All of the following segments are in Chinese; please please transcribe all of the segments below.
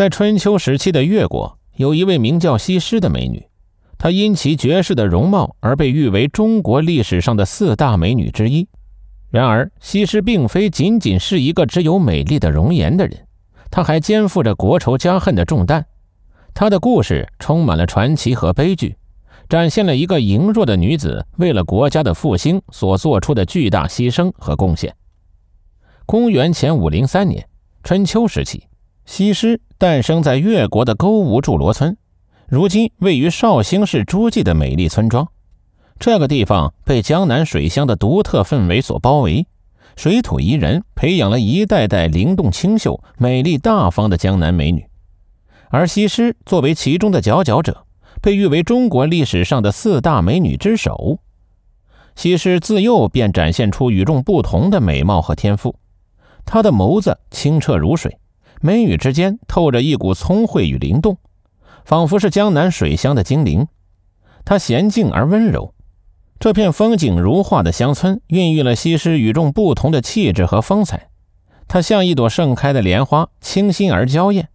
在春秋时期的越国，有一位名叫西施的美女，她因其绝世的容貌而被誉为中国历史上的四大美女之一。然而，西施并非仅仅是一个只有美丽的容颜的人，她还肩负着国仇家恨的重担。她的故事充满了传奇和悲剧，展现了一个羸弱的女子为了国家的复兴所做出的巨大牺牲和贡献。公元前五零三年，春秋时期。西施诞生在越国的勾吴祝罗村，如今位于绍兴市诸暨的美丽村庄。这个地方被江南水乡的独特氛围所包围，水土宜人，培养了一代代灵动清秀、美丽大方的江南美女。而西施作为其中的佼佼者，被誉为中国历史上的四大美女之首。西施自幼便展现出与众不同的美貌和天赋，她的眸子清澈如水。眉宇之间透着一股聪慧与灵动，仿佛是江南水乡的精灵。她娴静而温柔。这片风景如画的乡村孕育了西施与众不同的气质和风采。她像一朵盛开的莲花，清新而娇艳。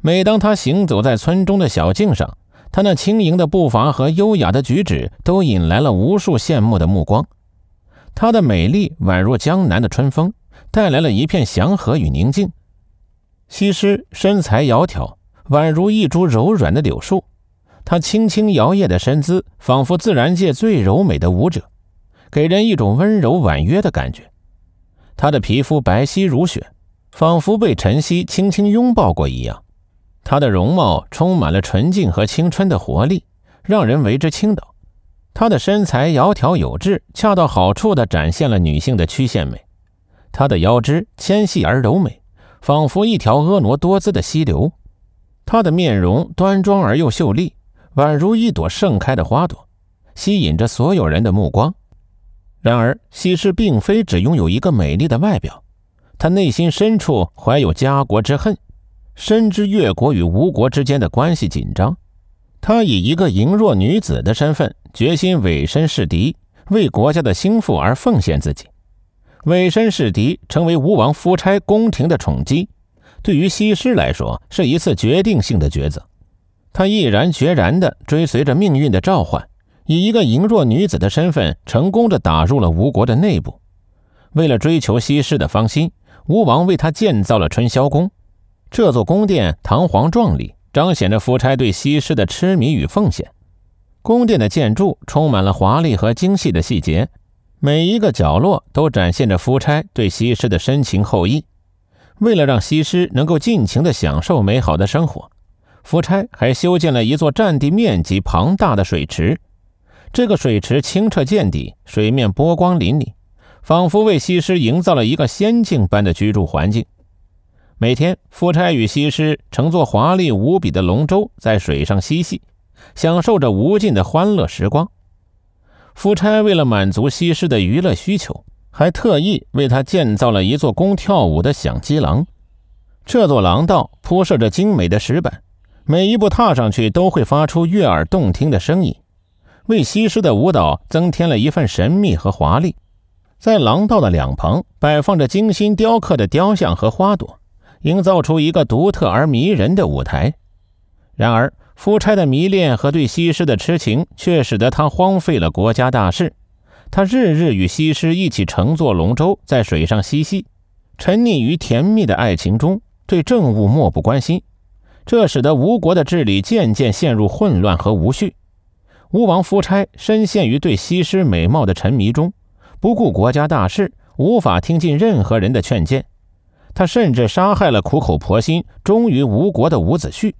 每当她行走在村中的小径上，她那轻盈的步伐和优雅的举止都引来了无数羡慕的目光。她的美丽宛若江南的春风，带来了一片祥和与宁静。西施身材窈窕，宛如一株柔软的柳树。她轻轻摇曳的身姿，仿佛自然界最柔美的舞者，给人一种温柔婉约的感觉。她的皮肤白皙如雪，仿佛被晨曦轻轻拥抱过一样。她的容貌充满了纯净和青春的活力，让人为之倾倒。她的身材窈窕有致，恰到好处地展现了女性的曲线美。她的腰肢纤细而柔美。仿佛一条婀娜多姿的溪流，她的面容端庄而又秀丽，宛如一朵盛开的花朵，吸引着所有人的目光。然而，西施并非只拥有一个美丽的外表，她内心深处怀有家国之恨，深知越国与吴国之间的关系紧张。她以一个羸弱女子的身份，决心委身侍敌，为国家的兴复而奉献自己。委身侍敌，成为吴王夫差宫廷的宠姬，对于西施来说是一次决定性的抉择。她毅然决然地追随着命运的召唤，以一个羸弱女子的身份，成功地打入了吴国的内部。为了追求西施的芳心，吴王为她建造了春宵宫。这座宫殿堂皇壮丽，彰显着夫差对西施的痴迷与奉献。宫殿的建筑充满了华丽和精细的细节。每一个角落都展现着夫差对西施的深情厚意。为了让西施能够尽情地享受美好的生活，夫差还修建了一座占地面积庞大的水池。这个水池清澈见底，水面波光粼粼，仿佛为西施营造了一个仙境般的居住环境。每天，夫差与西施乘坐华丽无比的龙舟在水上嬉戏，享受着无尽的欢乐时光。夫差为了满足西施的娱乐需求，还特意为她建造了一座供跳舞的响基廊。这座廊道铺设着精美的石板，每一步踏上去都会发出悦耳动听的声音，为西施的舞蹈增添了一份神秘和华丽。在廊道的两旁摆放着精心雕刻的雕像和花朵，营造出一个独特而迷人的舞台。然而，夫差的迷恋和对西施的痴情，却使得他荒废了国家大事。他日日与西施一起乘坐龙舟，在水上嬉戏，沉溺于甜蜜的爱情中，对政务漠不关心。这使得吴国的治理渐渐陷入混乱和无序。吴王夫差深陷于对西施美貌的沉迷中，不顾国家大事，无法听进任何人的劝谏。他甚至杀害了苦口婆心忠于吴国的伍子胥。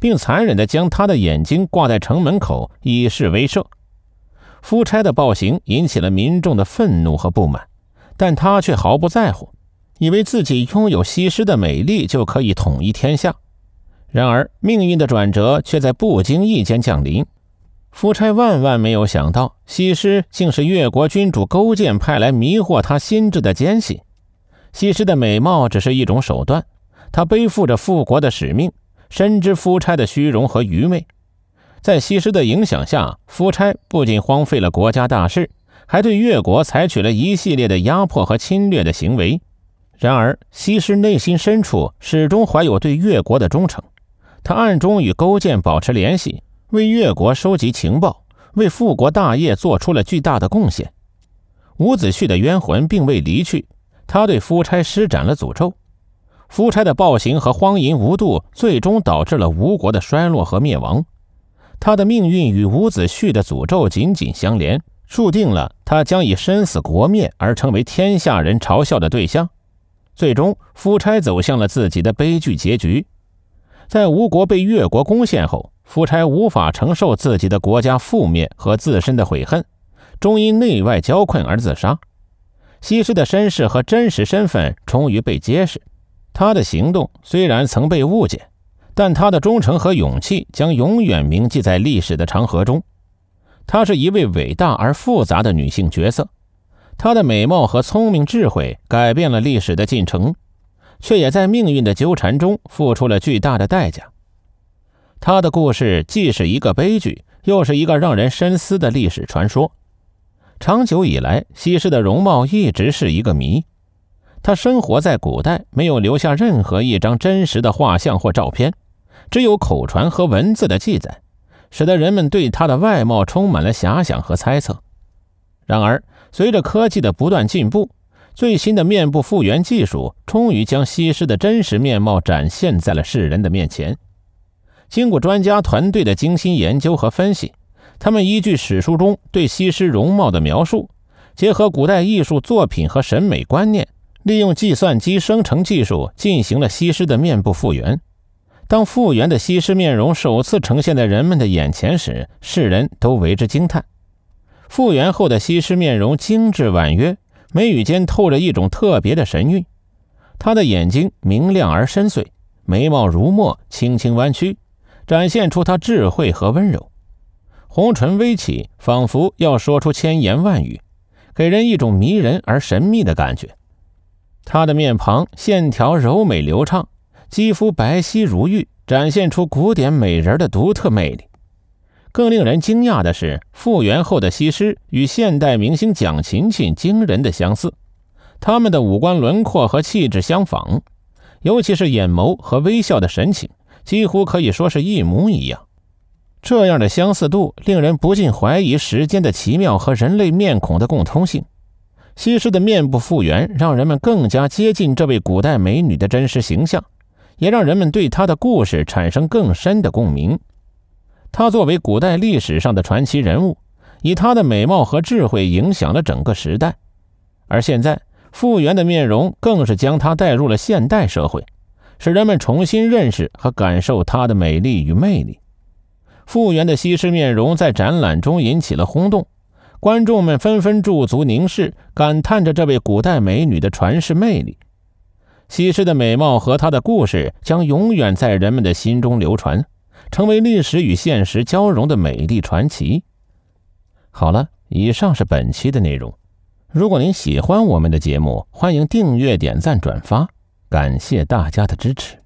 并残忍地将他的眼睛挂在城门口，以示威慑。夫差的暴行引起了民众的愤怒和不满，但他却毫不在乎，以为自己拥有西施的美丽就可以统一天下。然而，命运的转折却在不经意间降临。夫差万万没有想到，西施竟是越国君主勾践派来迷惑他心智的奸细。西施的美貌只是一种手段，她背负着复国的使命。深知夫差的虚荣和愚昧，在西施的影响下，夫差不仅荒废了国家大事，还对越国采取了一系列的压迫和侵略的行为。然而，西施内心深处始终怀有对越国的忠诚，她暗中与勾践保持联系，为越国收集情报，为复国大业做出了巨大的贡献。伍子胥的冤魂并未离去，他对夫差施展了诅咒。夫差的暴行和荒淫无度，最终导致了吴国的衰落和灭亡。他的命运与伍子胥的诅咒紧紧相连，注定了他将以身死国灭而成为天下人嘲笑的对象。最终，夫差走向了自己的悲剧结局。在吴国被越国攻陷后，夫差无法承受自己的国家覆灭和自身的悔恨，终因内外交困而自杀。西施的身世和真实身份终于被揭示。她的行动虽然曾被误解，但她的忠诚和勇气将永远铭记在历史的长河中。她是一位伟大而复杂的女性角色，她的美貌和聪明智慧改变了历史的进程，却也在命运的纠缠中付出了巨大的代价。她的故事既是一个悲剧，又是一个让人深思的历史传说。长久以来，西施的容貌一直是一个谜。他生活在古代，没有留下任何一张真实的画像或照片，只有口传和文字的记载，使得人们对他的外貌充满了遐想和猜测。然而，随着科技的不断进步，最新的面部复原技术终于将西施的真实面貌展现在了世人的面前。经过专家团队的精心研究和分析，他们依据史书中对西施容貌的描述，结合古代艺术作品和审美观念。利用计算机生成技术进行了西施的面部复原。当复原的西施面容首次呈现在人们的眼前时，世人都为之惊叹。复原后的西施面容精致婉约，眉宇间透着一种特别的神韵。她的眼睛明亮而深邃，眉毛如墨，轻轻弯曲，展现出她智慧和温柔。红唇微启，仿佛要说出千言万语，给人一种迷人而神秘的感觉。她的面庞线条柔美流畅，肌肤白皙如玉，展现出古典美人的独特魅力。更令人惊讶的是，复原后的西施与现代明星蒋勤勤惊人的相似，他们的五官轮廓和气质相仿，尤其是眼眸和微笑的神情，几乎可以说是一模一样。这样的相似度令人不禁怀疑时间的奇妙和人类面孔的共通性。西施的面部复原，让人们更加接近这位古代美女的真实形象，也让人们对她的故事产生更深的共鸣。她作为古代历史上的传奇人物，以她的美貌和智慧影响了整个时代。而现在，复原的面容更是将她带入了现代社会，使人们重新认识和感受她的美丽与魅力。复原的西施面容在展览中引起了轰动。观众们纷纷驻足凝视，感叹着这位古代美女的传世魅力。西施的美貌和她的故事将永远在人们的心中流传，成为历史与现实交融的美丽传奇。好了，以上是本期的内容。如果您喜欢我们的节目，欢迎订阅、点赞、转发，感谢大家的支持。